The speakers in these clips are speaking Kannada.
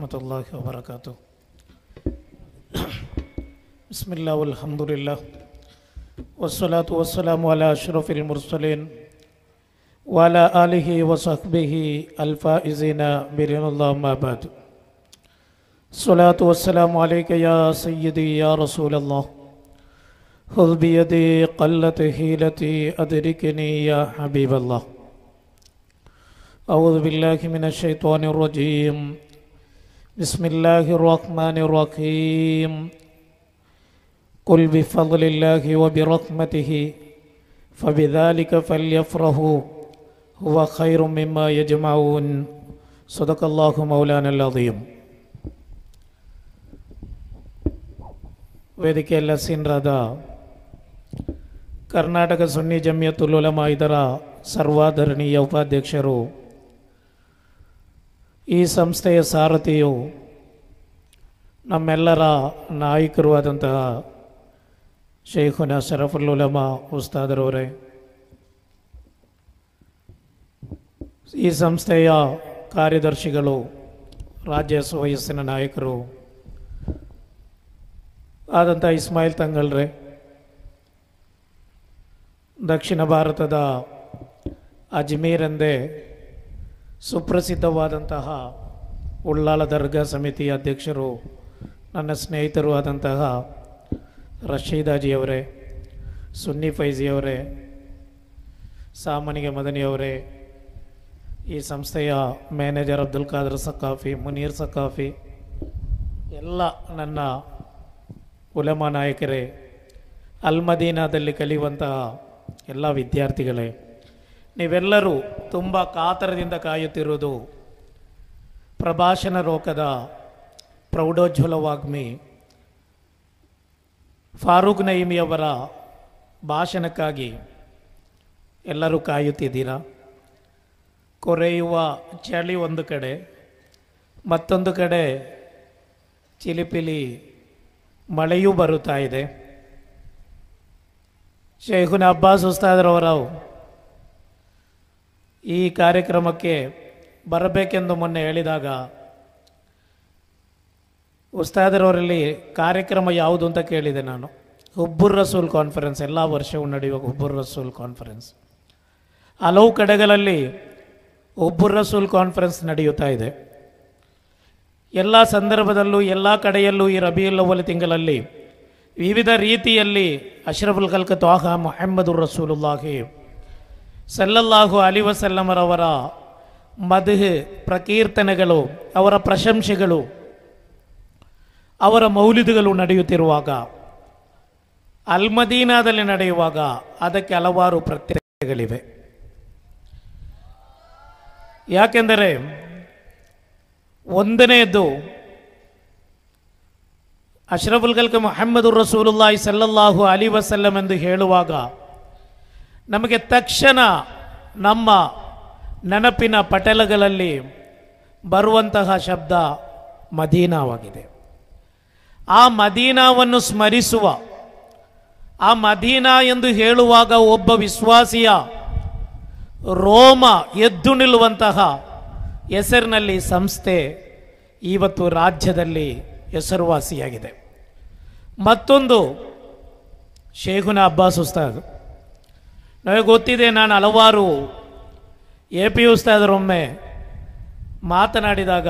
ورحمة الله وبركاته بسم الله والحمد لله والصلاة والسلام على أشرف المرسلين وعلى آله وصحبه الفائزين برضا الله ما بعد صلاة والسلام عليك يا سيدي يا رسول الله خذ بيدي قلت هيلتي أدركني يا حبيب الله أعوذ بالله من الشيطان الرجيم بسم الله الرحمن الرحيم قل بفضل الله وبرحمته فبذلك فليفرحوا هو خير مما يجمعون صدق الله مولانا العظيم ವೇದಿಕೆ ಲಸೀನ್ರಾದ ಕರ್ನಾಟಕ ಸುನ್ನಿ ಜಮಿಯತ್ ಉಲಮಾ ಇದರ ಸರ್ವಾಧರಣೀಯ ಉಪಾಧ್ಯಕ್ಷರು ಈ ಸಂಸ್ಥೆಯ ಸಾರಥಿಯು ನಮ್ಮೆಲ್ಲರ ನಾಯಕರು ಆದಂತಹ ಶೇಖುನ ಶರಫುಲ್ಲುಲಮ ಉಸ್ತಾದರವರೇ ಈ ಸಂಸ್ಥೆಯ ಕಾರ್ಯದರ್ಶಿಗಳು ರಾಜ್ಯ ವಯಸ್ಸಿನ ನಾಯಕರು ಆದಂಥ ಇಸ್ಮಾಯಿಲ್ ತಂಗಲ್ರೆ ದಕ್ಷಿಣ ಭಾರತದ ಅಜ್ಮೀರ್ ಎಂದೇ ಸುಪ್ರಸಿದ್ಧವಾದಂತಹ ಉಳ್ಳಾಲ ದರ್ಗಾ ಸಮಿತಿ ಅಧ್ಯಕ್ಷರು ನನ್ನ ಸ್ನೇಹಿತರು ಆದಂತಹ ರಶೀದಾಜಿಯವರೇ ಸುನ್ನಿ ಫೈಜಿಯವರೇ ಸಾಮನಿಗೆ ಮದನಿಯವರೇ ಈ ಸಂಸ್ಥೆಯ ಮ್ಯಾನೇಜರ್ ಅಬ್ದುಲ್ ಖಾದರ್ ಸಕಾಫಿ ಮುನೀರ್ ಸಕಾಫಿ ಎಲ್ಲ ನನ್ನ ಉಲಮಾ ನಾಯಕರೇ ಅಲ್ಮದೀನಾದಲ್ಲಿ ಕಲಿಯುವಂತಹ ಎಲ್ಲ ವಿದ್ಯಾರ್ಥಿಗಳೇ ನೀವೆಲ್ಲರೂ ತುಂಬ ಕಾತರದಿಂದ ಕಾಯುತ್ತಿರುವುದು ಪ್ರಭಾಷಣ ರೋಗದ ಪ್ರೌಢೋಜ್ವಲವಾಗ್ಮಿ ಫಾರೂಕ್ ನಯಿಮಿಯವರ ಭಾಷಣಕ್ಕಾಗಿ ಎಲ್ಲರೂ ಕಾಯುತ್ತಿದ್ದೀರಾ ಕೊರೆಯುವ ಚಳಿ ಒಂದು ಕಡೆ ಮತ್ತೊಂದು ಕಡೆ ಚಿಲಿಪಿಲಿ ಮಳೆಯೂ ಬರುತ್ತಾ ಇದೆ ಶೇಖುನ್ ಅಬ್ಬಾಸ್ ಉಸ್ತಾದ್ರವರು ಈ ಕಾರ್ಯಕ್ರಮಕ್ಕೆ ಬರಬೇಕೆಂದು ಮೊನ್ನೆ ಹೇಳಿದಾಗ ಉಸ್ತಾದರವರಲ್ಲಿ ಕಾರ್ಯಕ್ರಮ ಯಾವುದು ಅಂತ ಕೇಳಿದೆ ನಾನು ಹುಬ್ಬುರ್ ರಸೂಲ್ ಕಾನ್ಫರೆನ್ಸ್ ಎಲ್ಲ ವರ್ಷವೂ ನಡೆಯುವ ಹುಬ್ಬುರ್ ರಸೂಲ್ ಕಾನ್ಫರೆನ್ಸ್ ಹಲವು ಕಡೆಗಳಲ್ಲಿ ಹುಬ್ಬುರ್ ರಸೂಲ್ ಕಾನ್ಫರೆನ್ಸ್ ನಡೆಯುತ್ತಾ ಇದೆ ಎಲ್ಲ ಸಂದರ್ಭದಲ್ಲೂ ಎಲ್ಲ ಕಡೆಯಲ್ಲೂ ಈ ರಬಿಯುಲ್ಲವಲ್ ತಿಂಗಳಲ್ಲಿ ವಿವಿಧ ರೀತಿಯಲ್ಲಿ ಅಶ್ರಫುಲ್ ಕಲ್ಕತ್ ಆಹಾ ಮೊಹಮ್ಮದುರ್ ರಸೂಲುಲ್ಲಾಹಿ ಸಲ್ಲಲ್ಲಾಹು ಅಲಿ ವಸಲ್ಲಮರವರ ಪ್ರಕೀರ್ತನೆಗಳು ಅವರ ಪ್ರಶಂಸೆಗಳು ಅವರ ಮೌಲಿದಗಳು ನಡೆಯುತ್ತಿರುವಾಗ ಅಲ್ಮದೀನಾದಲ್ಲಿ ನಡೆಯುವಾಗ ಅದಕ್ಕೆ ಹಲವಾರು ಪ್ರತ್ಯೇಕಗಳಿವೆ ಯಾಕೆಂದರೆ ಒಂದನೆಯದು ಅಶ್ರಫುಲ್ ಗಲ್ಕ ಮೊಹಮ್ಮದು ರಸೂಲುಲ್ಲಾಹಿ ಸಲ್ಲಲ್ಲಾಹು ಅಲಿ ವಸಲ್ಲಂ ಎಂದು ಹೇಳುವಾಗ ನಮಗೆ ತಕ್ಷಣ ನಮ್ಮ ನೆನಪಿನ ಪಟಲಗಳಲ್ಲಿ ಬರುವಂತಹ ಶಬ್ದ ಮದೀನಾವಾಗಿದೆ ಆ ಮದೀನಾವನ್ನು ಸ್ಮರಿಸುವ ಆ ಮದೀನಾ ಎಂದು ಹೇಳುವಾಗ ಒಬ್ಬ ವಿಶ್ವಾಸಿಯ ರೋಮ ಎದ್ದು ನಿಲ್ಲುವಂತಹ ಹೆಸರಿನಲ್ಲಿ ಸಂಸ್ಥೆ ಇವತ್ತು ರಾಜ್ಯದಲ್ಲಿ ಹೆಸರುವಾಸಿಯಾಗಿದೆ ಮತ್ತೊಂದು ಶೇಖುನ ಅಬ್ಬಾಸ್ ಉಸ್ತಾದ್ ನನಗೆ ಗೊತ್ತಿದೆ ನಾನು ಹಲವಾರು ಎ ಪಿ ಉಸ್ತಾದರೊಮ್ಮೆ ಮಾತನಾಡಿದಾಗ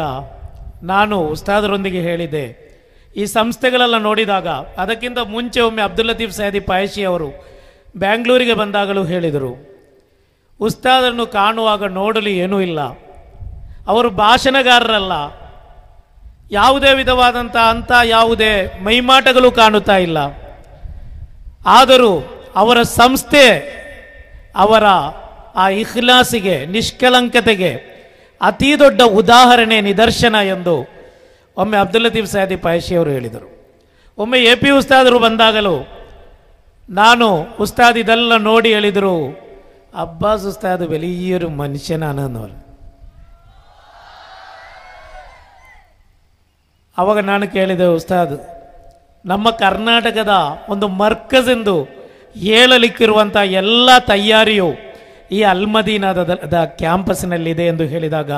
ನಾನು ಉಸ್ತಾದರೊಂದಿಗೆ ಹೇಳಿದೆ ಈ ಸಂಸ್ಥೆಗಳೆಲ್ಲ ನೋಡಿದಾಗ ಅದಕ್ಕಿಂತ ಮುಂಚೆ ಒಮ್ಮೆ ಅಬ್ದುಲ್ ಲತೀಫ್ ಸೈದಿ ಪಾಯಶಿ ಅವರು ಬ್ಯಾಂಗ್ಳೂರಿಗೆ ಬಂದಾಗಲೂ ಹೇಳಿದರು ಉಸ್ತಾದರನ್ನು ಕಾಣುವಾಗ ನೋಡಲು ಏನೂ ಇಲ್ಲ ಅವರು ಭಾಷಣಗಾರರಲ್ಲ ಯಾವುದೇ ವಿಧವಾದಂಥ ಅಂಥ ಯಾವುದೇ ಮೈಮಾಟಗಳು ಕಾಣುತ್ತಾ ಇಲ್ಲ ಆದರೂ ಅವರ ಸಂಸ್ಥೆ ಅವರ ಆ ಇಖ್ಲಾಸಿಗೆ ನಿಷ್ಕಲಂಕತೆಗೆ ಅತೀ ದೊಡ್ಡ ಉದಾಹರಣೆ ನಿದರ್ಶನ ಎಂದು ಒಮ್ಮೆ ಅಬ್ದುಲ್ ಲತೀಫ್ ಸಯಾದಿ ಪಾಯಶಿ ಅವರು ಹೇಳಿದರು ಒಮ್ಮೆ ಎ ಪಿ ಉಸ್ತಾದರು ಬಂದಾಗಲೂ ನಾನು ಉಸ್ತಾದ್ ಇದೆಲ್ಲ ನೋಡಿ ಹೇಳಿದರು ಅಬ್ಬಾಸ್ ಉಸ್ತಾದ್ ಬೆಲಿಯರು ಮನುಷ್ಯನ ಅನ್ನೋರು ಅವಾಗ ನಾನು ಕೇಳಿದೆ ಉಸ್ತಾದ್ ನಮ್ಮ ಕರ್ನಾಟಕದ ಒಂದು ಮರ್ಕಜ್ ಎಂದು ಹೇಳಲಿಕ್ಕಿರುವಂಥ ಎಲ್ಲ ತಯಾರಿಯು ಈ ಅಲ್ಮದೀನಾದ ಕ್ಯಾಂಪಸ್ನಲ್ಲಿದೆ ಎಂದು ಹೇಳಿದಾಗ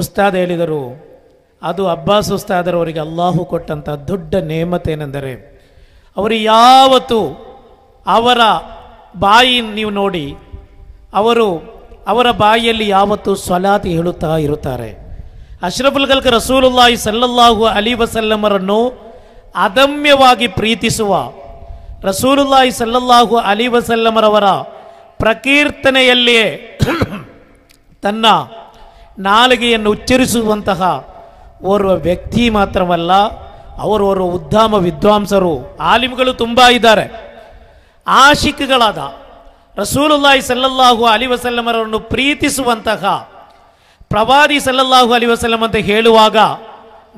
ಉಸ್ತಾದ್ ಹೇಳಿದರು ಅದು ಅಬ್ಬಾಸ್ ಅವರಿಗೆ ಅಲ್ಲಾಹು ಕೊಟ್ಟಂಥ ದೊಡ್ಡ ಏನೆಂದರೆ ಅವರು ಯಾವತ್ತು ಅವರ ಬಾಯಿ ನೀವು ನೋಡಿ ಅವರು ಅವರ ಬಾಯಿಯಲ್ಲಿ ಯಾವತ್ತು ಸ್ವಲಾತಿ ಹೇಳುತ್ತಾ ಇರುತ್ತಾರೆ ಅಶ್ರಫುಲ್ ಗಲ್ಕ ರಸೂಲುಲ್ಲಾಹಿ ಸಲ್ಲಲ್ಲಾಹು ಅಲಿ ವಸಲ್ಲಮರನ್ನು ಅದಮ್ಯವಾಗಿ ಪ್ರೀತಿಸುವ ರಸೂಲುಲ್ಲಾಹಿ ಸಲ್ಲಲ್ಲಾಹು ಅಲಿ ವಸಲ್ಲಮರವರ ಪ್ರಕೀರ್ತನೆಯಲ್ಲಿಯೇ ತನ್ನ ನಾಲಿಗೆಯನ್ನು ಉಚ್ಚರಿಸುವಂತಹ ಓರ್ವ ವ್ಯಕ್ತಿ ಮಾತ್ರವಲ್ಲ ಓರ್ವ ಉದ್ದಾಮ ವಿದ್ವಾಂಸರು ಆಲಿಮ್ಗಳು ತುಂಬ ಇದ್ದಾರೆ ಆಶಿಕ್ಗಳಾದ ರಸೂಲುಲ್ಲಾಹಿ ಸಲ್ಲಲ್ಲಾಹು ಅಲಿ ವಸಲ್ಲಮರನ್ನು ಪ್ರೀತಿಸುವಂತಹ ಪ್ರವಾದಿ ಸಲ್ಲಲ್ಲಾಹು ಅಲಿ ವಸಲ್ಲಂ ಅಂತ ಹೇಳುವಾಗ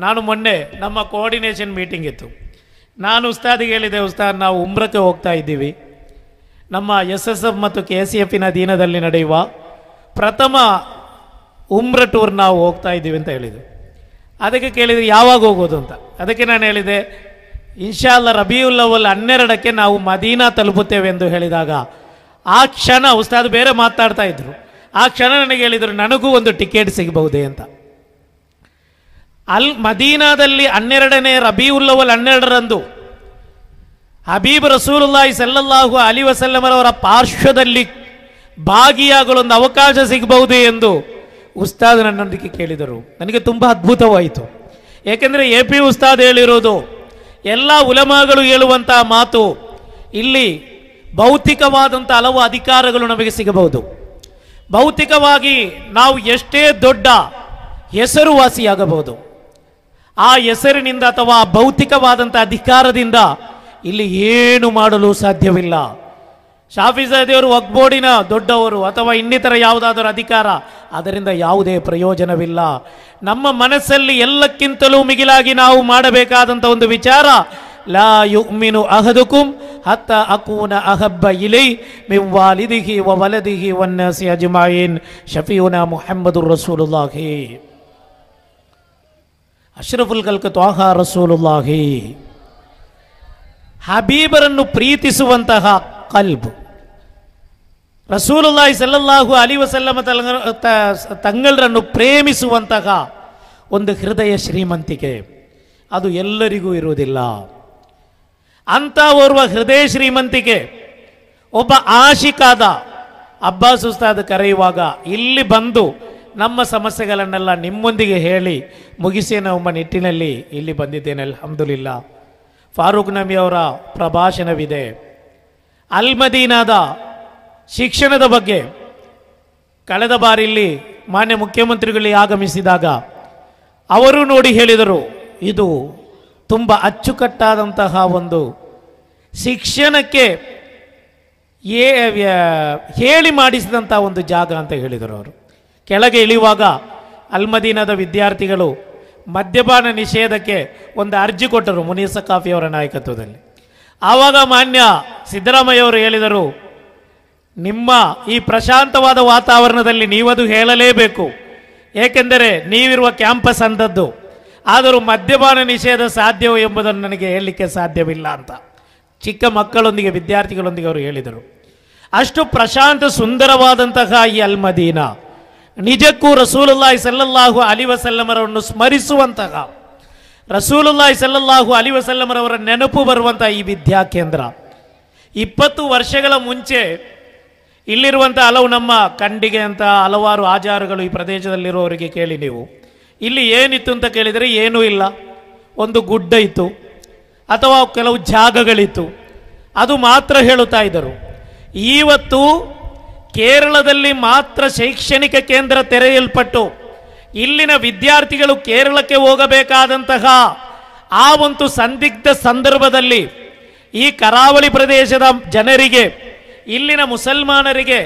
ನಾನು ಮೊನ್ನೆ ನಮ್ಮ ಕೋಆರ್ಡಿನೇಷನ್ ಮೀಟಿಂಗ್ ಇತ್ತು ನಾನು ಉಸ್ತಾದಿಗೆ ಹೇಳಿದೆ ಉಸ್ತಾದ್ ನಾವು ಉಮ್ರಕ್ಕೆ ಹೋಗ್ತಾ ಇದ್ದೀವಿ ನಮ್ಮ ಎಸ್ ಎಸ್ ಎಫ್ ಮತ್ತು ಕೆ ಸಿ ಎಫಿನ ಅಧೀನದಲ್ಲಿ ನಡೆಯುವ ಪ್ರಥಮ ಉಮ್ರ ಟೂರ್ ನಾವು ಹೋಗ್ತಾ ಇದ್ದೀವಿ ಅಂತ ಹೇಳಿದರು ಅದಕ್ಕೆ ಕೇಳಿದರೆ ಯಾವಾಗ ಹೋಗೋದು ಅಂತ ಅದಕ್ಕೆ ನಾನು ಹೇಳಿದೆ ಇನ್ಶಾಲ್ಲ ರಬಿಯುಲ್ಲವಲ್ ಹನ್ನೆರಡಕ್ಕೆ ನಾವು ಮದೀನಾ ತಲುಪುತ್ತೇವೆ ಎಂದು ಹೇಳಿದಾಗ ಆ ಕ್ಷಣ ಉಸ್ತಾದ್ ಬೇರೆ ಮಾತಾಡ್ತಾ ಇದ್ರು ಆ ಕ್ಷಣ ನನಗೆ ಹೇಳಿದರು ನನಗೂ ಒಂದು ಟಿಕೆಟ್ ಸಿಗಬಹುದೇ ಅಂತ ಅಲ್ ಮದೀನಾದಲ್ಲಿ ಹನ್ನೆರಡನೇ ಉಲ್ಲವಲ್ ಹನ್ನೆರಡರಂದು ಹಬೀಬ್ ರಸೂಲುಲ್ಲಾಹಿ ಸಲ್ಲಲ್ಲಾಹು ಅಲಿ ವಸಲ್ಲಮರವರ ಪಾರ್ಶ್ವದಲ್ಲಿ ಒಂದು ಅವಕಾಶ ಸಿಗಬಹುದು ಎಂದು ಉಸ್ತಾದ್ ನನ್ನೊಂದಿಗೆ ಕೇಳಿದರು ನನಗೆ ತುಂಬ ಅದ್ಭುತವಾಯಿತು ಏಕೆಂದರೆ ಎ ಪಿ ಉಸ್ತಾದ್ ಹೇಳಿರೋದು ಎಲ್ಲ ಉಲಮಾಗಳು ಹೇಳುವಂತಹ ಮಾತು ಇಲ್ಲಿ ಭೌತಿಕವಾದಂಥ ಹಲವು ಅಧಿಕಾರಗಳು ನಮಗೆ ಸಿಗಬಹುದು ಭೌತಿಕವಾಗಿ ನಾವು ಎಷ್ಟೇ ದೊಡ್ಡ ಹೆಸರುವಾಸಿಯಾಗಬಹುದು ಆ ಹೆಸರಿನಿಂದ ಅಥವಾ ಆ ಭೌತಿಕವಾದಂಥ ಅಧಿಕಾರದಿಂದ ಇಲ್ಲಿ ಏನು ಮಾಡಲು ಸಾಧ್ಯವಿಲ್ಲ ದೇವರು ಒಗ್ಬೋಡಿನ ದೊಡ್ಡವರು ಅಥವಾ ಇನ್ನಿತರ ಯಾವುದಾದರೂ ಅಧಿಕಾರ ಅದರಿಂದ ಯಾವುದೇ ಪ್ರಯೋಜನವಿಲ್ಲ ನಮ್ಮ ಮನಸ್ಸಲ್ಲಿ ಎಲ್ಲಕ್ಕಿಂತಲೂ ಮಿಗಿಲಾಗಿ ನಾವು ಮಾಡಬೇಕಾದಂಥ ಒಂದು ವಿಚಾರ ಲಾ ಮಿನು ಅಹದುಕುಂ ಹತ್ತ ಅಕೂನ ಅಹಬ್ಬ ಇಲೈ ಮಿವ್ವಾಲಿದಿಹಿ ವ ವಲದಿಹಿ ವನ್ನಸಿ ಅಜಮಾಯಿನ್ ಶಫಿಯುನ ಮುಹಮ್ಮದು ರಸೂಲುಲ್ಲಾಹಿ ಅಶ್ರಫುಲ್ ಕಲ್ಕ ತ್ವಾಹ ರಸೂಲುಲ್ಲಾಹಿ ಹಬೀಬರನ್ನು ಪ್ರೀತಿಸುವಂತಹ ಕಲ್ಬ್ ರಸೂಲುಲ್ಲಾಹಿ ಸಲ್ಲಲ್ಲಾಹು ಅಲಿ ವಸಲ್ಲಮ ತಂಗಲ್ರನ್ನು ಪ್ರೇಮಿಸುವಂತಹ ಒಂದು ಹೃದಯ ಶ್ರೀಮಂತಿಕೆ ಅದು ಎಲ್ಲರಿಗೂ ಇರುವುದಿಲ್ಲ ಅಂತ ಓರ್ವ ಹೃದಯ ಶ್ರೀಮಂತಿಕೆ ಒಬ್ಬ ಆಶಿಕಾದ ಅಬ್ಬಾಸ್ ಉಸ್ತಾದ್ ಕರೆಯುವಾಗ ಇಲ್ಲಿ ಬಂದು ನಮ್ಮ ಸಮಸ್ಯೆಗಳನ್ನೆಲ್ಲ ನಿಮ್ಮೊಂದಿಗೆ ಹೇಳಿ ಮುಗಿಸಿ ನಮ್ಮ ನಿಟ್ಟಿನಲ್ಲಿ ಇಲ್ಲಿ ಬಂದಿದ್ದೇನೆ ಅಲ್ಹಮ್ದುಲಿಲ್ಲ ಫಾರೂಕ್ ನಬಿ ಅವರ ಪ್ರಭಾಷಣವಿದೆ ಅಲ್ಮದೀನಾದ ಶಿಕ್ಷಣದ ಬಗ್ಗೆ ಕಳೆದ ಬಾರಿ ಇಲ್ಲಿ ಮಾನ್ಯ ಮುಖ್ಯಮಂತ್ರಿಗಳಿಗೆ ಆಗಮಿಸಿದಾಗ ಅವರು ನೋಡಿ ಹೇಳಿದರು ಇದು ತುಂಬ ಅಚ್ಚುಕಟ್ಟಾದಂತಹ ಒಂದು ಶಿಕ್ಷಣಕ್ಕೆ ಏ ಹೇಳಿ ಮಾಡಿಸಿದಂಥ ಒಂದು ಜಾಗ ಅಂತ ಹೇಳಿದರು ಅವರು ಕೆಳಗೆ ಇಳಿಯುವಾಗ ಅಲ್ಮದೀನದ ವಿದ್ಯಾರ್ಥಿಗಳು ಮದ್ಯಪಾನ ನಿಷೇಧಕ್ಕೆ ಒಂದು ಅರ್ಜಿ ಕೊಟ್ಟರು ಮುನೀಸ ಕಾಫಿಯವರ ನಾಯಕತ್ವದಲ್ಲಿ ಆವಾಗ ಮಾನ್ಯ ಸಿದ್ದರಾಮಯ್ಯವರು ಹೇಳಿದರು ನಿಮ್ಮ ಈ ಪ್ರಶಾಂತವಾದ ವಾತಾವರಣದಲ್ಲಿ ನೀವದು ಹೇಳಲೇಬೇಕು ಏಕೆಂದರೆ ನೀವಿರುವ ಕ್ಯಾಂಪಸ್ ಅಂದದ್ದು ಆದರೂ ಮದ್ಯಪಾನ ನಿಷೇಧ ಸಾಧ್ಯವೋ ಎಂಬುದನ್ನು ನನಗೆ ಹೇಳಲಿಕ್ಕೆ ಸಾಧ್ಯವಿಲ್ಲ ಅಂತ ಚಿಕ್ಕ ಮಕ್ಕಳೊಂದಿಗೆ ವಿದ್ಯಾರ್ಥಿಗಳೊಂದಿಗೆ ಅವರು ಹೇಳಿದರು ಅಷ್ಟು ಪ್ರಶಾಂತ ಸುಂದರವಾದಂತಹ ಈ ಅಲ್ಮದೀನ ನಿಜಕ್ಕೂ ರಸೂಲುಲ್ಲಾಹಿ ಸಲ್ಲಲ್ಲಾಹು ಅಲಿ ವಸಲ್ಲಮರವನ್ನು ಸ್ಮರಿಸುವಂತಹ ರಸೂಲುಲ್ಲಾಹಿ ಸಲ್ಲಲ್ಲಾಹು ಅಲಿ ವಸಲ್ಲಮರವರ ನೆನಪು ಬರುವಂತಹ ಈ ವಿದ್ಯಾ ಕೇಂದ್ರ ಇಪ್ಪತ್ತು ವರ್ಷಗಳ ಮುಂಚೆ ಇಲ್ಲಿರುವಂಥ ಹಲವು ನಮ್ಮ ಕಂಡಿಗೆ ಅಂತ ಹಲವಾರು ಆಚಾರಗಳು ಈ ಪ್ರದೇಶದಲ್ಲಿರುವವರಿಗೆ ಕೇಳಿ ನೀವು ಇಲ್ಲಿ ಏನಿತ್ತು ಅಂತ ಕೇಳಿದರೆ ಏನೂ ಇಲ್ಲ ಒಂದು ಗುಡ್ಡ ಇತ್ತು ಅಥವಾ ಕೆಲವು ಜಾಗಗಳಿತ್ತು ಅದು ಮಾತ್ರ ಹೇಳುತ್ತಾ ಇದ್ದರು ಇವತ್ತು ಕೇರಳದಲ್ಲಿ ಮಾತ್ರ ಶೈಕ್ಷಣಿಕ ಕೇಂದ್ರ ತೆರೆಯಲ್ಪಟ್ಟು ಇಲ್ಲಿನ ವಿದ್ಯಾರ್ಥಿಗಳು ಕೇರಳಕ್ಕೆ ಹೋಗಬೇಕಾದಂತಹ ಆ ಒಂದು ಸಂದಿಗ್ಧ ಸಂದರ್ಭದಲ್ಲಿ ಈ ಕರಾವಳಿ ಪ್ರದೇಶದ ಜನರಿಗೆ ಇಲ್ಲಿನ ಮುಸಲ್ಮಾನರಿಗೆ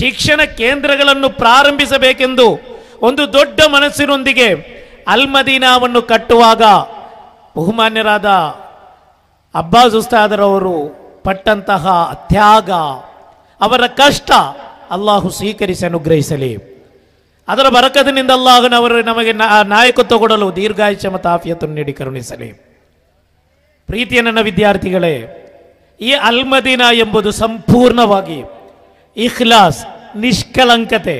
ಶಿಕ್ಷಣ ಕೇಂದ್ರಗಳನ್ನು ಪ್ರಾರಂಭಿಸಬೇಕೆಂದು ಒಂದು ದೊಡ್ಡ ಮನಸ್ಸಿನೊಂದಿಗೆ ಅಲ್ಮದೀನಾವನ್ನು ಕಟ್ಟುವಾಗ ಬಹುಮಾನ್ಯರಾದ ಅಬ್ಬಾಸ್ ಉಸ್ತಾದರವರು ಪಟ್ಟಂತಹ ತ್ಯಾಗ ಅವರ ಕಷ್ಟ ಅಲ್ಲಾಹು ಸ್ವೀಕರಿಸಿ ಅನುಗ್ರಹಿಸಲಿ ಅದರ ಬರಕದಿನಿಂದ ಅಲ್ಲಾಹನವರು ನಮಗೆ ನಾಯಕತ್ವ ಕೊಡಲು ದೀರ್ಘಾಯುಷ್ಯ ಮತ್ತು ಆಫಿಯತನ್ನು ನೀಡಿ ಕರುಣಿಸಲಿ ಪ್ರೀತಿಯ ನನ್ನ ವಿದ್ಯಾರ್ಥಿಗಳೇ ಈ ಅಲ್ಮದಿನ ಎಂಬುದು ಸಂಪೂರ್ಣವಾಗಿ ಇಖ್ಲಾಸ್ ನಿಷ್ಕಲಂಕತೆ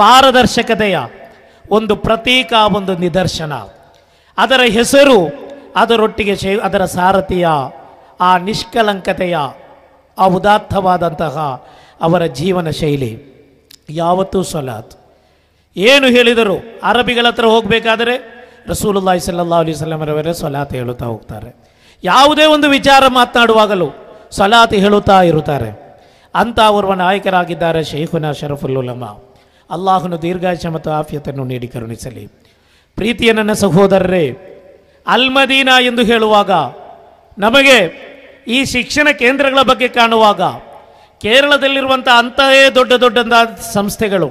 ಪಾರದರ್ಶಕತೆಯ ಒಂದು ಪ್ರತೀಕ ಒಂದು ನಿದರ್ಶನ ಅದರ ಹೆಸರು ಅದರೊಟ್ಟಿಗೆ ಶೇ ಅದರ ಸಾರಥಿಯ ಆ ನಿಷ್ಕಲಂಕತೆಯ ಆ ಉದಾತ್ತವಾದಂತಹ ಅವರ ಜೀವನ ಶೈಲಿ ಯಾವತ್ತೂ ಸಲಾತ್ ಏನು ಹೇಳಿದರು ಅರಬಿಗಳ ಹತ್ರ ಹೋಗಬೇಕಾದರೆ ರಸೂಲುಲ್ಲಾಹಿ ಸಲ್ಲಾ ಅಲಿ ವಸಲ್ಲಮರವರೇ ಸಲಾತ್ ಹೇಳುತ್ತಾ ಹೋಗ್ತಾರೆ ಯಾವುದೇ ಒಂದು ವಿಚಾರ ಮಾತನಾಡುವಾಗಲೂ ಸಲಾತ್ ಹೇಳುತ್ತಾ ಇರುತ್ತಾರೆ ಅಂತ ಅವರ ನಾಯಕರಾಗಿದ್ದಾರೆ ಶೇಖುನಾ ಶರಫುಲ್ಲುಲಮ ಅಲ್ಲಾಹನು ದೀರ್ಘಾಯುಷ ಮತ್ತು ಆಫಿಯತನ್ನು ನೀಡಿ ಕರುಣಿಸಲಿ ಪ್ರೀತಿಯ ನನ್ನ ಸಹೋದರರೇ ಅಲ್ಮದೀನಾ ಎಂದು ಹೇಳುವಾಗ ನಮಗೆ ಈ ಶಿಕ್ಷಣ ಕೇಂದ್ರಗಳ ಬಗ್ಗೆ ಕಾಣುವಾಗ ಕೇರಳದಲ್ಲಿರುವಂಥ ಅಂತಹೇ ದೊಡ್ಡ ದೊಡ್ಡ ಸಂಸ್ಥೆಗಳು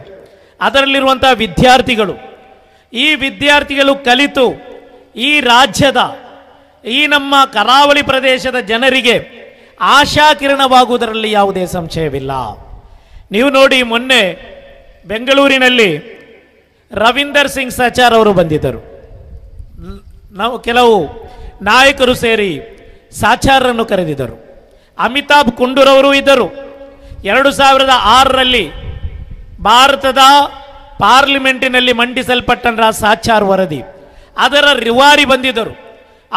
ಅದರಲ್ಲಿರುವಂಥ ವಿದ್ಯಾರ್ಥಿಗಳು ಈ ವಿದ್ಯಾರ್ಥಿಗಳು ಕಲಿತು ಈ ರಾಜ್ಯದ ಈ ನಮ್ಮ ಕರಾವಳಿ ಪ್ರದೇಶದ ಜನರಿಗೆ ಆಶಾಕಿರಣವಾಗುವುದರಲ್ಲಿ ಯಾವುದೇ ಸಂಶಯವಿಲ್ಲ ನೀವು ನೋಡಿ ಮೊನ್ನೆ ಬೆಂಗಳೂರಿನಲ್ಲಿ ರವೀಂದರ್ ಸಿಂಗ್ ಸಚಾರ್ ಅವರು ಬಂದಿದ್ದರು ನಾವು ಕೆಲವು ನಾಯಕರು ಸೇರಿ ಸಾಚಾರನ್ನು ಕರೆದಿದ್ದರು ಅಮಿತಾಬ್ ಕುಂಡೂರವರು ಇದ್ದರು ಎರಡು ಸಾವಿರದ ಆರರಲ್ಲಿ ಭಾರತದ ಪಾರ್ಲಿಮೆಂಟಿನಲ್ಲಿ ಮಂಡಿಸಲ್ಪಟ್ಟಂತಹ ಸಾಚಾರ್ ವರದಿ ಅದರ ರಿವಾರಿ ಬಂದಿದ್ದರು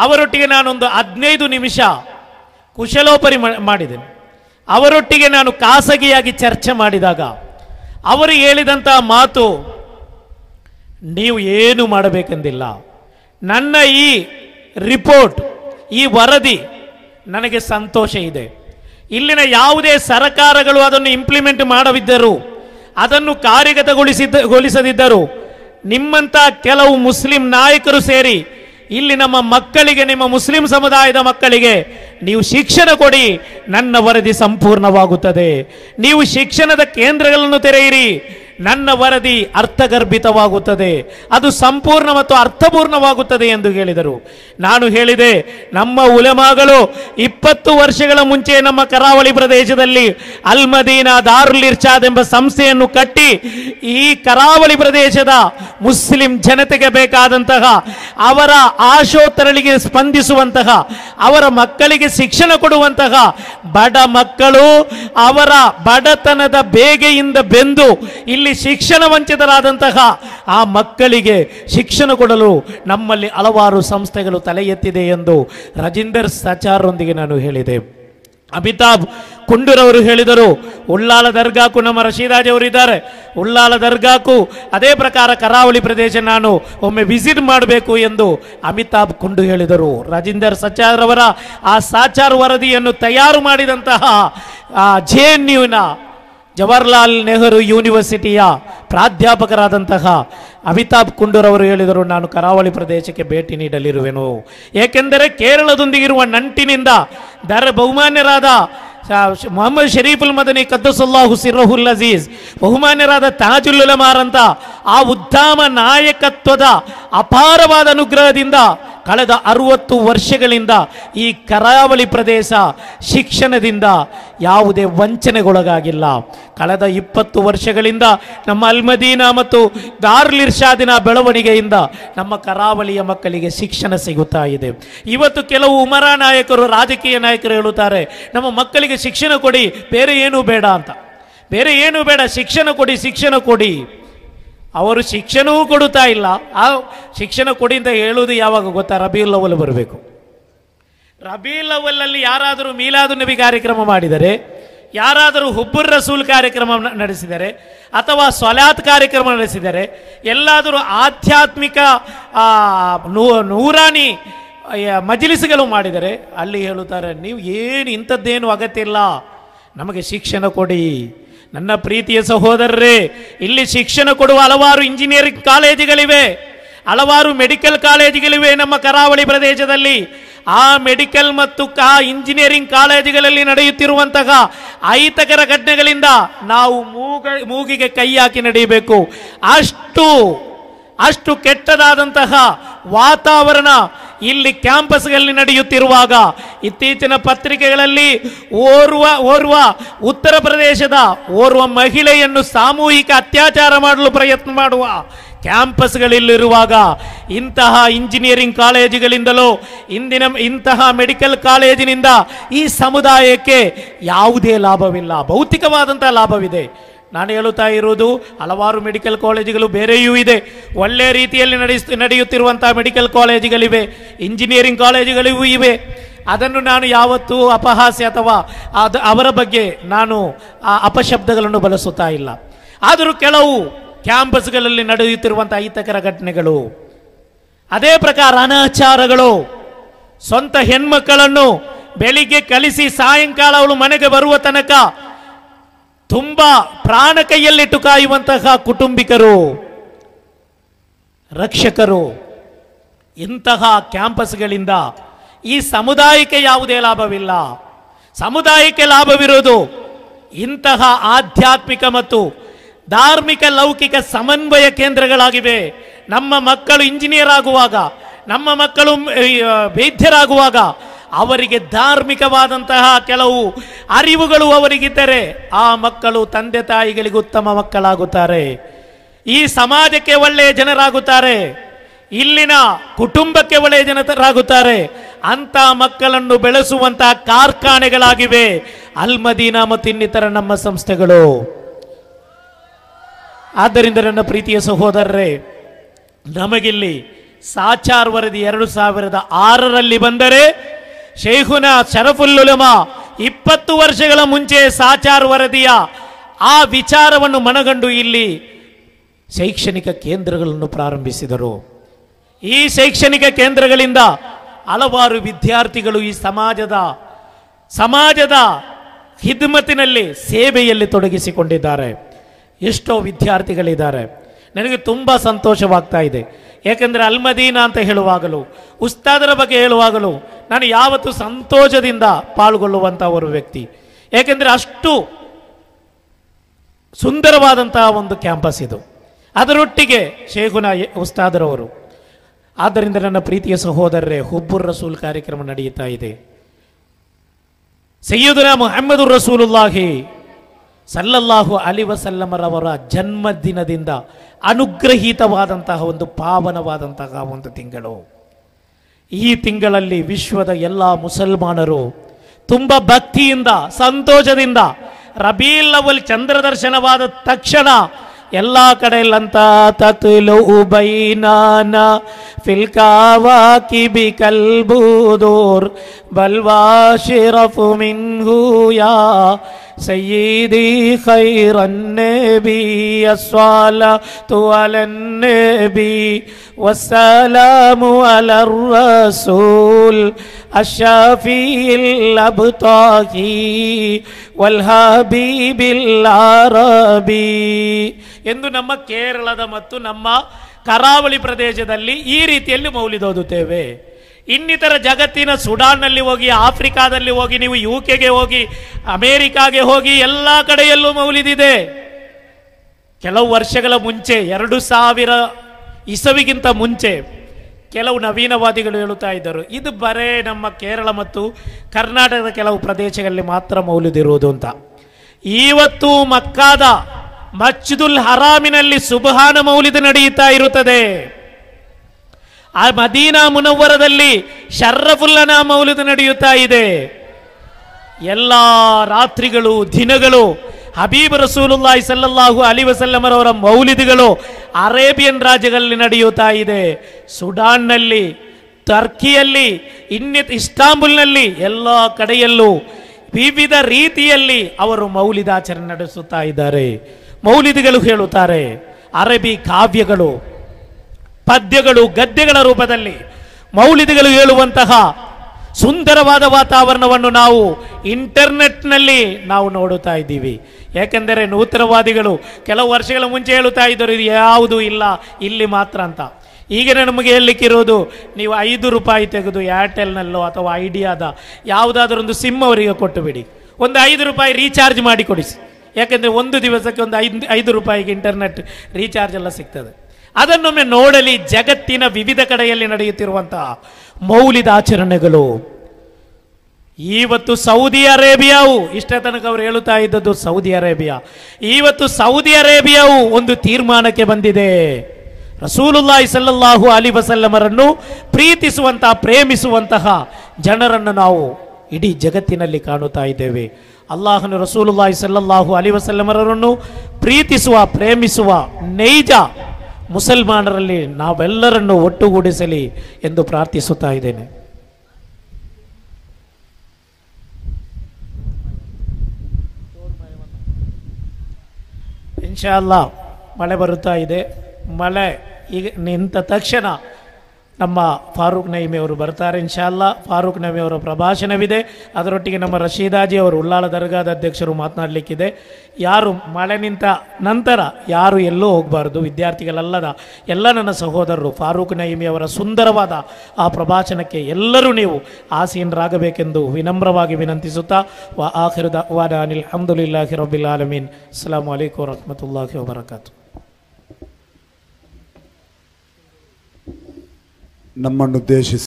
ಅವರೊಟ್ಟಿಗೆ ನಾನೊಂದು ಹದಿನೈದು ನಿಮಿಷ ಕುಶಲೋಪರಿ ಮಾಡಿದ್ದೇನೆ ಅವರೊಟ್ಟಿಗೆ ನಾನು ಖಾಸಗಿಯಾಗಿ ಚರ್ಚೆ ಮಾಡಿದಾಗ ಅವರು ಹೇಳಿದಂತಹ ಮಾತು ನೀವು ಏನು ಮಾಡಬೇಕೆಂದಿಲ್ಲ ನನ್ನ ಈ ರಿಪೋರ್ಟ್ ಈ ವರದಿ ನನಗೆ ಸಂತೋಷ ಇದೆ ಇಲ್ಲಿನ ಯಾವುದೇ ಸರಕಾರಗಳು ಅದನ್ನು ಇಂಪ್ಲಿಮೆಂಟ್ ಮಾಡವಿದ್ದರು ಅದನ್ನು ಕಾರ್ಯಗತಗೊಳಿಸಿದ್ದಗೊಳಿಸದಿದ್ದರು ನಿಮ್ಮಂಥ ಕೆಲವು ಮುಸ್ಲಿಂ ನಾಯಕರು ಸೇರಿ ಇಲ್ಲಿ ನಮ್ಮ ಮಕ್ಕಳಿಗೆ ನಿಮ್ಮ ಮುಸ್ಲಿಂ ಸಮುದಾಯದ ಮಕ್ಕಳಿಗೆ ನೀವು ಶಿಕ್ಷಣ ಕೊಡಿ ನನ್ನ ವರದಿ ಸಂಪೂರ್ಣವಾಗುತ್ತದೆ ನೀವು ಶಿಕ್ಷಣದ ಕೇಂದ್ರಗಳನ್ನು ತೆರೆಯಿರಿ ನನ್ನ ವರದಿ ಅರ್ಥಗರ್ಭಿತವಾಗುತ್ತದೆ ಅದು ಸಂಪೂರ್ಣ ಮತ್ತು ಅರ್ಥಪೂರ್ಣವಾಗುತ್ತದೆ ಎಂದು ಹೇಳಿದರು ನಾನು ಹೇಳಿದೆ ನಮ್ಮ ಉಲೆಮಾಗಳು ಇಪ್ಪತ್ತು ವರ್ಷಗಳ ಮುಂಚೆ ನಮ್ಮ ಕರಾವಳಿ ಪ್ರದೇಶದಲ್ಲಿ ಅಲ್ಮದೀನ ದಾರುಲ್ ಇರ್ಚಾದ್ ಎಂಬ ಸಂಸ್ಥೆಯನ್ನು ಕಟ್ಟಿ ಈ ಕರಾವಳಿ ಪ್ರದೇಶದ ಮುಸ್ಲಿಂ ಜನತೆಗೆ ಬೇಕಾದಂತಹ ಅವರ ಆಶೋತ್ತರಳಿಗೆ ಸ್ಪಂದಿಸುವಂತಹ ಅವರ ಮಕ್ಕಳಿಗೆ ಶಿಕ್ಷಣ ಕೊಡುವಂತಹ ಬಡ ಮಕ್ಕಳು ಅವರ ಬಡತನದ ಬೇಗೆಯಿಂದ ಬೆಂದು ಇಲ್ಲಿ ಇಲ್ಲಿ ಶಿಕ್ಷಣ ವಂಚಿತರಾದಂತಹ ಆ ಮಕ್ಕಳಿಗೆ ಶಿಕ್ಷಣ ಕೊಡಲು ನಮ್ಮಲ್ಲಿ ಹಲವಾರು ಸಂಸ್ಥೆಗಳು ತಲೆ ಎತ್ತಿದೆ ಎಂದು ರಜೀಂದರ್ ಸಚಾರ್ರೊಂದಿಗೆ ನಾನು ಹೇಳಿದೆ ಅಮಿತಾಬ್ ಕುಂಡೂರವರು ಹೇಳಿದರು ಉಳ್ಳಾಲ ದರ್ಗಾಕು ನಮ್ಮ ರಶೀದಾಜ್ ಅವರಿದ್ದಾರೆ ಉಳ್ಳಾಲ ದರ್ಗಾಕು ಅದೇ ಪ್ರಕಾರ ಕರಾವಳಿ ಪ್ರದೇಶ ನಾನು ಒಮ್ಮೆ ವಿಸಿಟ್ ಮಾಡಬೇಕು ಎಂದು ಅಮಿತಾಬ್ ಕುಂಡು ಹೇಳಿದರು ರಾಜೇಂದರ್ ಸಚಾರ್ ಅವರ ಆ ಸಾಚಾರ್ ವರದಿಯನ್ನು ತಯಾರು ಮಾಡಿದಂತಹ ಜೆ ಎನ್ ಯುನ ಜವಾಹರ್ಲಾಲ್ ನೆಹರು ಯೂನಿವರ್ಸಿಟಿಯ ಪ್ರಾಧ್ಯಾಪಕರಾದಂತಹ ಅಮಿತಾಬ್ ಕುಂಡೂರ್ ಅವರು ಹೇಳಿದರು ನಾನು ಕರಾವಳಿ ಪ್ರದೇಶಕ್ಕೆ ಭೇಟಿ ನೀಡಲಿರುವೆನು ಏಕೆಂದರೆ ಕೇರಳದೊಂದಿಗಿರುವ ನಂಟಿನಿಂದ ದರ ಬಹುಮಾನ್ಯರಾದ ಮೊಹಮ್ಮದ್ ಶರೀಫುಲ್ ಮದನಿ ಕದ್ದಸುಲ್ಲಾಹು ಸಿರಹುಲ್ ಅಜೀಜ್ ಬಹುಮಾನ್ಯರಾದ ತಾಜುಲ್ ಮಾರಂತ ಆ ಉದ್ದಾಮ ನಾಯಕತ್ವದ ಅಪಾರವಾದ ಅನುಗ್ರಹದಿಂದ ಕಳೆದ ಅರುವತ್ತು ವರ್ಷಗಳಿಂದ ಈ ಕರಾವಳಿ ಪ್ರದೇಶ ಶಿಕ್ಷಣದಿಂದ ಯಾವುದೇ ವಂಚನೆಗೊಳಗಾಗಿಲ್ಲ ಕಳೆದ ಇಪ್ಪತ್ತು ವರ್ಷಗಳಿಂದ ನಮ್ಮ ಅಲ್ಮದೀನ ಮತ್ತು ದಾರ್ಲಿರ್ಷಾದಿನ ಬೆಳವಣಿಗೆಯಿಂದ ನಮ್ಮ ಕರಾವಳಿಯ ಮಕ್ಕಳಿಗೆ ಶಿಕ್ಷಣ ಸಿಗುತ್ತಾ ಇದೆ ಇವತ್ತು ಕೆಲವು ಉಮರ ನಾಯಕರು ರಾಜಕೀಯ ನಾಯಕರು ಹೇಳುತ್ತಾರೆ ನಮ್ಮ ಮಕ್ಕಳಿಗೆ ಶಿಕ್ಷಣ ಕೊಡಿ ಬೇರೆ ಏನೂ ಬೇಡ ಅಂತ ಬೇರೆ ಏನೂ ಬೇಡ ಶಿಕ್ಷಣ ಕೊಡಿ ಶಿಕ್ಷಣ ಕೊಡಿ ಅವರು ಶಿಕ್ಷಣವೂ ಕೊಡುತ್ತಾ ಇಲ್ಲ ಆ ಶಿಕ್ಷಣ ಕೊಡಿ ಅಂತ ಹೇಳುವುದು ಯಾವಾಗ ಗೊತ್ತಾ ರಬೀಲ್ ಲವಲ್ ಬರಬೇಕು ರಬೀಲ್ ಲವಲಲ್ಲಿ ಯಾರಾದರೂ ಮೀಲಾದು ನಬಿ ಕಾರ್ಯಕ್ರಮ ಮಾಡಿದರೆ ಯಾರಾದರೂ ಹುಬ್ಬುರ್ ರಸೂಲ್ ಕಾರ್ಯಕ್ರಮ ನಡೆಸಿದರೆ ಅಥವಾ ಸ್ವಲಾತ್ ಕಾರ್ಯಕ್ರಮ ನಡೆಸಿದರೆ ಎಲ್ಲಾದರೂ ಆಧ್ಯಾತ್ಮಿಕ ನೂರಾನಿ ಮಜಲಿಸುಗಳು ಮಾಡಿದರೆ ಅಲ್ಲಿ ಹೇಳುತ್ತಾರೆ ನೀವು ಏನು ಇಂಥದ್ದೇನು ಅಗತ್ಯ ಇಲ್ಲ ನಮಗೆ ಶಿಕ್ಷಣ ಕೊಡಿ ನನ್ನ ಪ್ರೀತಿಯ ಸಹೋದರರೇ ಇಲ್ಲಿ ಶಿಕ್ಷಣ ಕೊಡುವ ಹಲವಾರು ಇಂಜಿನಿಯರಿಂಗ್ ಕಾಲೇಜುಗಳಿವೆ ಹಲವಾರು ಮೆಡಿಕಲ್ ಕಾಲೇಜುಗಳಿವೆ ನಮ್ಮ ಕರಾವಳಿ ಪ್ರದೇಶದಲ್ಲಿ ಆ ಮೆಡಿಕಲ್ ಮತ್ತು ಆ ಇಂಜಿನಿಯರಿಂಗ್ ಕಾಲೇಜುಗಳಲ್ಲಿ ನಡೆಯುತ್ತಿರುವಂತಹ ಅಹಿತಕರ ಘಟನೆಗಳಿಂದ ನಾವು ಮೂಗ ಮೂಗಿಗೆ ಕೈ ಹಾಕಿ ನಡೆಯಬೇಕು ಅಷ್ಟು ಅಷ್ಟು ಕೆಟ್ಟದಾದಂತಹ ವಾತಾವರಣ ಇಲ್ಲಿ ಕ್ಯಾಂಪಸ್ಗಳಲ್ಲಿ ನಡೆಯುತ್ತಿರುವಾಗ ಇತ್ತೀಚಿನ ಪತ್ರಿಕೆಗಳಲ್ಲಿ ಓರ್ವ ಓರ್ವ ಉತ್ತರ ಪ್ರದೇಶದ ಓರ್ವ ಮಹಿಳೆಯನ್ನು ಸಾಮೂಹಿಕ ಅತ್ಯಾಚಾರ ಮಾಡಲು ಪ್ರಯತ್ನ ಮಾಡುವ ಕ್ಯಾಂಪಸ್ಗಳಲ್ಲಿರುವಾಗ ಇಂತಹ ಇಂಜಿನಿಯರಿಂಗ್ ಕಾಲೇಜುಗಳಿಂದಲೋ ಇಂದಿನ ಇಂತಹ ಮೆಡಿಕಲ್ ಕಾಲೇಜಿನಿಂದ ಈ ಸಮುದಾಯಕ್ಕೆ ಯಾವುದೇ ಲಾಭವಿಲ್ಲ ಭೌತಿಕವಾದಂಥ ಲಾಭವಿದೆ ನಾನು ಹೇಳುತ್ತಾ ಇರುವುದು ಹಲವಾರು ಮೆಡಿಕಲ್ ಕಾಲೇಜುಗಳು ಬೇರೆಯೂ ಇದೆ ಒಳ್ಳೆ ರೀತಿಯಲ್ಲಿ ನಡೆಸ್ ನಡೆಯುತ್ತಿರುವಂಥ ಮೆಡಿಕಲ್ ಕಾಲೇಜುಗಳಿವೆ ಇಂಜಿನಿಯರಿಂಗ್ ಕಾಲೇಜುಗಳಿಗೂ ಇವೆ ಅದನ್ನು ನಾನು ಯಾವತ್ತೂ ಅಪಹಾಸ್ಯ ಅಥವಾ ಅದು ಅವರ ಬಗ್ಗೆ ನಾನು ಆ ಅಪಶಬ್ದಗಳನ್ನು ಬಳಸುತ್ತಾ ಇಲ್ಲ ಆದರೂ ಕೆಲವು ಕ್ಯಾಂಪಸ್ಗಳಲ್ಲಿ ನಡೆಯುತ್ತಿರುವಂಥ ಅಹಿತಕರ ಘಟನೆಗಳು ಅದೇ ಪ್ರಕಾರ ಅನಾಚಾರಗಳು ಸ್ವಂತ ಹೆಣ್ಮಕ್ಕಳನ್ನು ಬೆಳಿಗ್ಗೆ ಕಲಿಸಿ ಸಾಯಂಕಾಲ ಅವಳು ಮನೆಗೆ ಬರುವ ತನಕ ತುಂಬ ಪ್ರಾಣ ಕೈಯಲ್ಲಿಟ್ಟು ಕಾಯುವಂತಹ ಕುಟುಂಬಿಕರು ರಕ್ಷಕರು ಇಂತಹ ಕ್ಯಾಂಪಸ್ಗಳಿಂದ ಈ ಸಮುದಾಯಕ್ಕೆ ಯಾವುದೇ ಲಾಭವಿಲ್ಲ ಸಮುದಾಯಕ್ಕೆ ಲಾಭವಿರೋದು ಇಂತಹ ಆಧ್ಯಾತ್ಮಿಕ ಮತ್ತು ಧಾರ್ಮಿಕ ಲೌಕಿಕ ಸಮನ್ವಯ ಕೇಂದ್ರಗಳಾಗಿವೆ ನಮ್ಮ ಮಕ್ಕಳು ಇಂಜಿನಿಯರ್ ಆಗುವಾಗ ನಮ್ಮ ಮಕ್ಕಳು ವೈದ್ಯರಾಗುವಾಗ ಅವರಿಗೆ ಧಾರ್ಮಿಕವಾದಂತಹ ಕೆಲವು ಅರಿವುಗಳು ಅವರಿಗಿದ್ದರೆ ಆ ಮಕ್ಕಳು ತಂದೆ ತಾಯಿಗಳಿಗೆ ಉತ್ತಮ ಮಕ್ಕಳಾಗುತ್ತಾರೆ ಈ ಸಮಾಜಕ್ಕೆ ಒಳ್ಳೆಯ ಜನರಾಗುತ್ತಾರೆ ಇಲ್ಲಿನ ಕುಟುಂಬಕ್ಕೆ ಒಳ್ಳೆಯ ಜನರಾಗುತ್ತಾರೆ ಅಂತ ಮಕ್ಕಳನ್ನು ಬೆಳೆಸುವಂತಹ ಕಾರ್ಖಾನೆಗಳಾಗಿವೆ ಅಲ್ಮದೀನಾ ಮತ್ತು ಇನ್ನಿತರ ನಮ್ಮ ಸಂಸ್ಥೆಗಳು ಆದ್ದರಿಂದ ನನ್ನ ಪ್ರೀತಿಯ ಸಹೋದರರೇ ನಮಗಿಲ್ಲಿ ಸಾಚಾರ್ ವರದಿ ಎರಡು ಸಾವಿರದ ಆರರಲ್ಲಿ ಬಂದರೆ ಶೇಖುನ ಶರಫುಲ್ಲುಲಮ ಇಪ್ಪತ್ತು ವರ್ಷಗಳ ಮುಂಚೆ ಸಾಚಾರ್ ವರದಿಯ ಆ ವಿಚಾರವನ್ನು ಮನಗಂಡು ಇಲ್ಲಿ ಶೈಕ್ಷಣಿಕ ಕೇಂದ್ರಗಳನ್ನು ಪ್ರಾರಂಭಿಸಿದರು ಈ ಶೈಕ್ಷಣಿಕ ಕೇಂದ್ರಗಳಿಂದ ಹಲವಾರು ವಿದ್ಯಾರ್ಥಿಗಳು ಈ ಸಮಾಜದ ಸಮಾಜದ ಹಿದ್ಮತಿನಲ್ಲಿ ಸೇವೆಯಲ್ಲಿ ತೊಡಗಿಸಿಕೊಂಡಿದ್ದಾರೆ ಎಷ್ಟೋ ವಿದ್ಯಾರ್ಥಿಗಳಿದ್ದಾರೆ ನನಗೆ ತುಂಬ ಸಂತೋಷವಾಗ್ತಾ ಇದೆ ಏಕೆಂದರೆ ಅಲ್ಮದೀನ ಅಂತ ಹೇಳುವಾಗಲೂ ಉಸ್ತಾದರ ಬಗ್ಗೆ ಹೇಳುವಾಗಲೂ ನಾನು ಯಾವತ್ತು ಸಂತೋಷದಿಂದ ಪಾಲ್ಗೊಳ್ಳುವಂಥ ಒಬ್ಬ ವ್ಯಕ್ತಿ ಏಕೆಂದರೆ ಅಷ್ಟು ಸುಂದರವಾದಂತಹ ಒಂದು ಕ್ಯಾಂಪಸ್ ಇದು ಅದರೊಟ್ಟಿಗೆ ಶೇಖುನ ಉಸ್ತಾದರವರು ಆದ್ದರಿಂದ ನನ್ನ ಪ್ರೀತಿಯ ಸಹೋದರರೇ ಹುಬ್ಬುರ್ ರಸೂಲ್ ಕಾರ್ಯಕ್ರಮ ನಡೆಯುತ್ತಾ ಇದೆ ಸೈಯದುನ ಮೊಹಮ್ಮದ್ ರಸೂಲುಲ್ಲಾಹಿ ಸಲ್ಲಲ್ಲಾಹು ಅಲಿ ವಸಲ್ಲಮರವರ ಜನ್ಮದಿನದಿಂದ ಅನುಗ್ರಹೀತವಾದಂತಹ ಒಂದು ಪಾವನವಾದಂತಹ ಒಂದು ತಿಂಗಳು ಈ ತಿಂಗಳಲ್ಲಿ ವಿಶ್ವದ ಎಲ್ಲ ಮುಸಲ್ಮಾನರು ತುಂಬ ಭಕ್ತಿಯಿಂದ ಸಂತೋಷದಿಂದ ರಬೀಲ್ ಅವಲ್ ಚಂದ್ರ ದರ್ಶನವಾದ ತಕ್ಷಣ ಎಲ್ಲ ಕಡೆಯಲ್ಲಂತ ತತಿಲು ಉಬೈನಾನ ಫಿಲ್ಕಾವಾ ಕಿಬಿ ಕಲ್ಬೂದೋರ್ ಬಲ್ವಾ ಶಿರಫು سيدي خير النبي الصلاة على النبي والسلام على الرسول الشافي الأبطاهي والحبيب العربي ಎಂದು ನಮ್ಮ ಕೇರಳದ ಮತ್ತು ನಮ್ಮ ಕರಾವಳಿ ಪ್ರದೇಶದಲ್ಲಿ ಈ ರೀತಿಯಲ್ಲಿ ಮೌಲಿದೋದುತ್ತೇವೆ ಇನ್ನಿತರ ಜಗತ್ತಿನ ಸುಡಾನ್ನಲ್ಲಿ ಹೋಗಿ ಆಫ್ರಿಕಾದಲ್ಲಿ ಹೋಗಿ ನೀವು ಯು ಕೆಗೆ ಹೋಗಿ ಅಮೇರಿಕಾಗೆ ಹೋಗಿ ಎಲ್ಲ ಕಡೆಯಲ್ಲೂ ಮೌಲಿದಿದೆ ಕೆಲವು ವರ್ಷಗಳ ಮುಂಚೆ ಎರಡು ಸಾವಿರ ಇಸವಿಗಿಂತ ಮುಂಚೆ ಕೆಲವು ನವೀನವಾದಿಗಳು ಹೇಳುತ್ತಾ ಇದ್ದರು ಇದು ಬರೇ ನಮ್ಮ ಕೇರಳ ಮತ್ತು ಕರ್ನಾಟಕದ ಕೆಲವು ಪ್ರದೇಶಗಳಲ್ಲಿ ಮಾತ್ರ ಮೌಲಿದಿರುವುದು ಅಂತ ಇವತ್ತು ಮಕ್ಕಾದ ಮಚ್ದುಲ್ ಹರಾಮಿನಲ್ಲಿ ಸುಬಹಾನ ಮೌಲಿದ ನಡೆಯುತ್ತಾ ಇರುತ್ತದೆ ಆ ಮದೀನಾ ಮುನವ್ವರದಲ್ಲಿ ಶರ್ರಫುಲ್ಲನ ಮೌಲ್ಯದ ನಡೆಯುತ್ತಾ ಇದೆ ಎಲ್ಲ ರಾತ್ರಿಗಳು ದಿನಗಳು ಹಬೀಬ್ ರಸೂಲುಲ್ಲಾಹಿ ಸಲ್ಲಲ್ಲಾಹು ಅಲಿ ಅವರ ಮೌಲಿದಿಗಳು ಅರೇಬಿಯನ್ ರಾಜ್ಯಗಳಲ್ಲಿ ನಡೆಯುತ್ತಾ ಇದೆ ಸುಡಾನ್ನಲ್ಲಿ ಟರ್ಕಿಯಲ್ಲಿ ಇನ್ನಿ ಇಸ್ತಾಂಬುಲ್ನಲ್ಲಿ ಎಲ್ಲ ಕಡೆಯಲ್ಲೂ ವಿವಿಧ ರೀತಿಯಲ್ಲಿ ಅವರು ಮೌಲಿದಾಚರಣೆ ನಡೆಸುತ್ತಾ ಇದ್ದಾರೆ ಮೌಲಿದಿಗಳು ಹೇಳುತ್ತಾರೆ ಅರಬಿ ಕಾವ್ಯಗಳು ಪದ್ಯಗಳು ಗದ್ಯಗಳ ರೂಪದಲ್ಲಿ ಮೌಲಿದಗಳು ಹೇಳುವಂತಹ ಸುಂದರವಾದ ವಾತಾವರಣವನ್ನು ನಾವು ಇಂಟರ್ನೆಟ್ನಲ್ಲಿ ನಾವು ನೋಡುತ್ತಾ ಇದ್ದೀವಿ ಯಾಕೆಂದರೆ ನೂತನವಾದಿಗಳು ಕೆಲವು ವರ್ಷಗಳ ಮುಂಚೆ ಹೇಳುತ್ತಾ ಇದ್ದರು ಇದು ಯಾವುದು ಇಲ್ಲ ಇಲ್ಲಿ ಮಾತ್ರ ಅಂತ ಈಗ ನಮಗೆ ಹೇಳಲಿಕ್ಕಿರೋದು ನೀವು ಐದು ರೂಪಾಯಿ ತೆಗೆದು ಏರ್ಟೆಲ್ನಲ್ಲೋ ಅಥವಾ ಐಡಿಯಾದ ಯಾವುದಾದ್ರೂ ಒಂದು ಸಿಮ್ ಅವರಿಗೆ ಕೊಟ್ಟು ಬಿಡಿ ಒಂದು ಐದು ರೂಪಾಯಿ ರೀಚಾರ್ಜ್ ಮಾಡಿ ಕೊಡಿಸಿ ಯಾಕೆಂದರೆ ಒಂದು ದಿವಸಕ್ಕೆ ಒಂದು ಐದು ಐದು ರೂಪಾಯಿಗೆ ಇಂಟರ್ನೆಟ್ ರೀಚಾರ್ಜ್ ಎಲ್ಲ ಸಿಗ್ತದೆ ಅದನ್ನೊಮ್ಮೆ ನೋಡಲಿ ಜಗತ್ತಿನ ವಿವಿಧ ಕಡೆಯಲ್ಲಿ ನಡೆಯುತ್ತಿರುವಂತಹ ಮೌಲಿದ ಆಚರಣೆಗಳು ಇವತ್ತು ಸೌದಿ ಅರೇಬಿಯಾವು ಇಷ್ಟೇ ತನಕ ಅವರು ಹೇಳುತ್ತಾ ಇದ್ದದ್ದು ಸೌದಿ ಅರೇಬಿಯಾ ಇವತ್ತು ಸೌದಿ ಅರೇಬಿಯಾವು ಒಂದು ತೀರ್ಮಾನಕ್ಕೆ ಬಂದಿದೆ ರಸೂಲುಲ್ಲಾಹಿ ಸಲ್ಲಲ್ಲಾಹು ಅಲಿ ವಸಲ್ಲಮರನ್ನು ಪ್ರೀತಿಸುವಂತಹ ಪ್ರೇಮಿಸುವಂತಹ ಜನರನ್ನು ನಾವು ಇಡೀ ಜಗತ್ತಿನಲ್ಲಿ ಕಾಣುತ್ತಾ ಇದ್ದೇವೆ ಅಲ್ಲಾಹನು ರಸೂಲುಲ್ಲಾಹಿ ಸಲ್ಲಲ್ಲಾಹು ಅಲಿ ವಸಲ್ಲಮರನ್ನು ಪ್ರೀತಿಸುವ ಪ್ರೇಮಿಸುವ ನೈಜ ಮುಸಲ್ಮಾನರಲ್ಲಿ ನಾವೆಲ್ಲರನ್ನು ಒಟ್ಟುಗೂಡಿಸಲಿ ಎಂದು ಪ್ರಾರ್ಥಿಸುತ್ತಾ ಇದ್ದೇನೆ ಇನ್ಶಾಲ್ಲ ಮಳೆ ಬರುತ್ತಾ ಇದೆ ಮಳೆ ಈಗ ನಿಂತ ತಕ್ಷಣ ನಮ್ಮ ಫಾರೂಕ್ ನೈಮಿ ಅವರು ಬರ್ತಾರೆ ಇನ್ಶಾಲ್ಲ ಫಾರೂಕ್ ನೈಮಿ ಅವರ ಪ್ರಭಾಷಣವಿದೆ ಅದರೊಟ್ಟಿಗೆ ನಮ್ಮ ರಶೀದಾಜಿ ಅವರು ಉಳ್ಳಾಳ ದರ್ಗಾದ ಅಧ್ಯಕ್ಷರು ಮಾತನಾಡಲಿಕ್ಕಿದೆ ಯಾರು ಮಳೆ ನಿಂತ ನಂತರ ಯಾರು ಎಲ್ಲೂ ಹೋಗಬಾರ್ದು ವಿದ್ಯಾರ್ಥಿಗಳಲ್ಲದ ಎಲ್ಲ ನನ್ನ ಸಹೋದರರು ಫಾರೂಕ್ ನೈಮಿ ಅವರ ಸುಂದರವಾದ ಆ ಪ್ರಭಾಷಣಕ್ಕೆ ಎಲ್ಲರೂ ನೀವು ಆಸೀನರಾಗಬೇಕೆಂದು ವಿನಮ್ರವಾಗಿ ವಿನಂತಿಸುತ್ತಾ ವಾ ಆಖಿರ್ದ ವಾದ ಅನಿಲ್ ಅಹಮದುಲ್ಲಾಹಿ ರಬ್ಬಿಲ್ ಆಲಮೀನ್ ಅಸ್ಲಾಂ ವರಹಮತುಲ್ಲಾಹಿ ವಬರಕಾತು ನಮ್ಮನ್ನುದ್ದೇಶಿಸಿ